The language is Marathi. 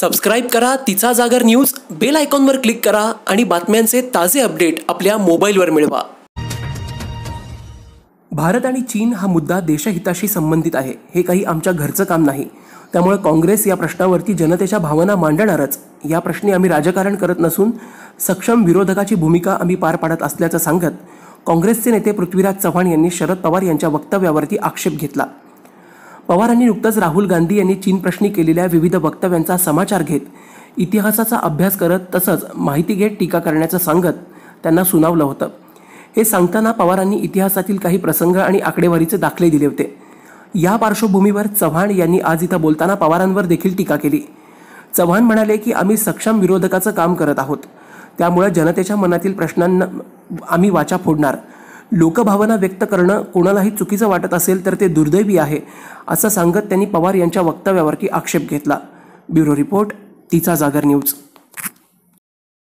सबस्क्राईब करा तिचा जागर न्यूज बेल आयकॉनवर क्लिक करा आणि बातम्यांचे ताजे अपडेट आपल्या मोबाईलवर मिळवा भारत आणि चीन हा मुद्दा देशहिताशी संबंधित आहे हे काही आमच्या घरचं काम नाही त्यामुळे काँग्रेस या प्रश्नावरती जनतेच्या भावना मांडणारच या प्रश्नी आम्ही राजकारण करत नसून सक्षम विरोधकाची भूमिका आम्ही पार पाडत असल्याचं सांगत काँग्रेसचे नेते पृथ्वीराज चव्हाण यांनी शरद पवार यांच्या वक्तव्यावरती आक्षेप घेतला पवारांनी नुकतंच राहुल गांधी यांनी चीन प्रश्नी केलेल्या विविध वक्तव्यांचा समाचार घेत इतिहासाचा अभ्यास करत तसंच माहिती घेत टीका करण्याचं सांगत त्यांना सुनावलं होतं हे सांगताना पवारांनी इतिहासातील काही प्रसंग आणि आकडेवारीचे दाखले दिले होते या पार्श्वभूमीवर चव्हाण यांनी आज इथं बोलताना पवारांवर देखील टीका केली चव्हाण म्हणाले की आम्ही सक्षम विरोधकाचं काम करत आहोत त्यामुळे जनतेच्या मनातील प्रश्नांना आम्ही वाचा फोडणार लोकभावना व्यक्त करणं कोणालाही चुकीचं वाटत असेल तर ते दुर्दैवी आहे असं सांगत त्यांनी पवार यांच्या वक्तव्यावरती आक्षेप घेतला ब्युरो रिपोर्ट तिचा जागर न्यूज